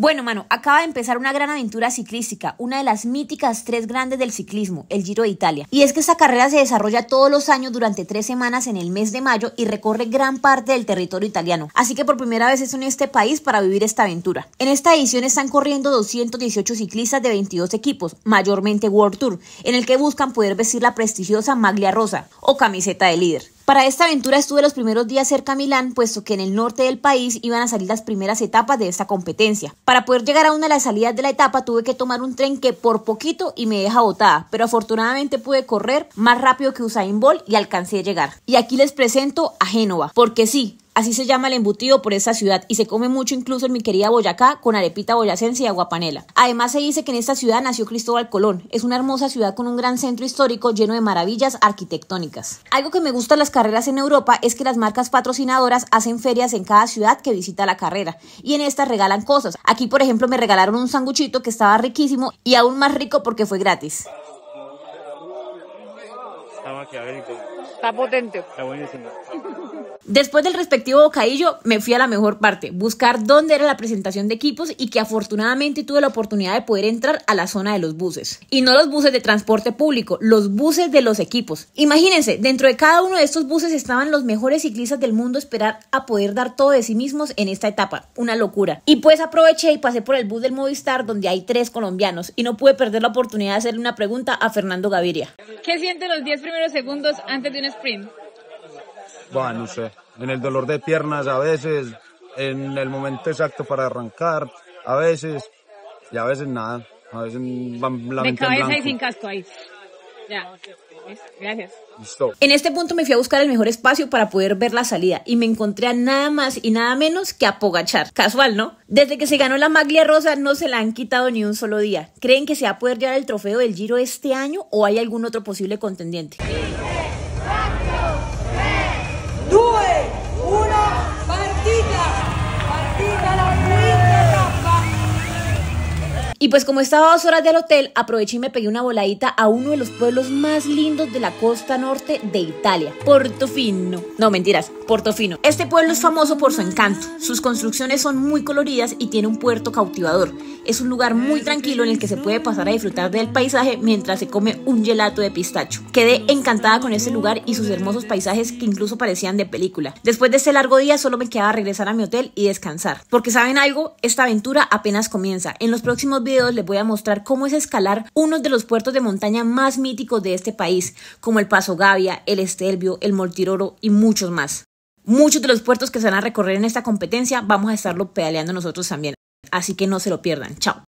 Bueno, mano, acaba de empezar una gran aventura ciclística, una de las míticas tres grandes del ciclismo, el Giro de Italia. Y es que esta carrera se desarrolla todos los años durante tres semanas en el mes de mayo y recorre gran parte del territorio italiano. Así que por primera vez es en este país para vivir esta aventura. En esta edición están corriendo 218 ciclistas de 22 equipos, mayormente World Tour, en el que buscan poder vestir la prestigiosa maglia rosa o camiseta de líder. Para esta aventura estuve los primeros días cerca a Milán, puesto que en el norte del país iban a salir las primeras etapas de esta competencia. Para poder llegar a una de las salidas de la etapa tuve que tomar un tren que por poquito y me deja botada, pero afortunadamente pude correr más rápido que Usain Bolt y alcancé a llegar. Y aquí les presento a Génova, porque sí, Así se llama el embutido por esta ciudad y se come mucho incluso en mi querida Boyacá con arepita boyacense y aguapanela. Además se dice que en esta ciudad nació Cristóbal Colón. Es una hermosa ciudad con un gran centro histórico lleno de maravillas arquitectónicas. Algo que me gusta de las carreras en Europa es que las marcas patrocinadoras hacen ferias en cada ciudad que visita la carrera y en estas regalan cosas. Aquí por ejemplo me regalaron un sanguchito que estaba riquísimo y aún más rico porque fue gratis. Está potente. Está buenísimo. Después del respectivo bocadillo, me fui a la mejor parte, buscar dónde era la presentación de equipos y que afortunadamente tuve la oportunidad de poder entrar a la zona de los buses. Y no los buses de transporte público, los buses de los equipos. Imagínense, dentro de cada uno de estos buses estaban los mejores ciclistas del mundo esperar a poder dar todo de sí mismos en esta etapa. Una locura. Y pues aproveché y pasé por el bus del Movistar donde hay tres colombianos y no pude perder la oportunidad de hacerle una pregunta a Fernando Gaviria. ¿Qué siente los 10 primeros segundos antes de un sprint? Bueno, no sé. En el dolor de piernas a veces, en el momento exacto para arrancar, a veces, y a veces nada. A veces y sin casco ahí. Ya. Gracias. Listo. En este punto me fui a buscar el mejor espacio para poder ver la salida y me encontré a nada más y nada menos que a Pogachar. Casual, ¿no? Desde que se ganó la maglia rosa no se la han quitado ni un solo día. ¿Creen que se va a poder llevar el trofeo del Giro este año o hay algún otro posible contendiente? Y pues como estaba dos horas del hotel, aproveché y me pegué una voladita a uno de los pueblos más lindos de la costa norte de Italia, Portofino. No, mentiras, Portofino. Este pueblo es famoso por su encanto. Sus construcciones son muy coloridas y tiene un puerto cautivador. Es un lugar muy tranquilo en el que se puede pasar a disfrutar del paisaje mientras se come un gelato de pistacho. Quedé encantada con este lugar y sus hermosos paisajes que incluso parecían de película. Después de este largo día solo me quedaba regresar a mi hotel y descansar. Porque saben algo, esta aventura apenas comienza. En los próximos videos les voy a mostrar cómo es escalar uno de los puertos de montaña más míticos de este país, como el Paso Gavia, el Estelvio, el Mortiroro y muchos más. Muchos de los puertos que se van a recorrer en esta competencia vamos a estarlo pedaleando nosotros también. Así que no se lo pierdan. Chao.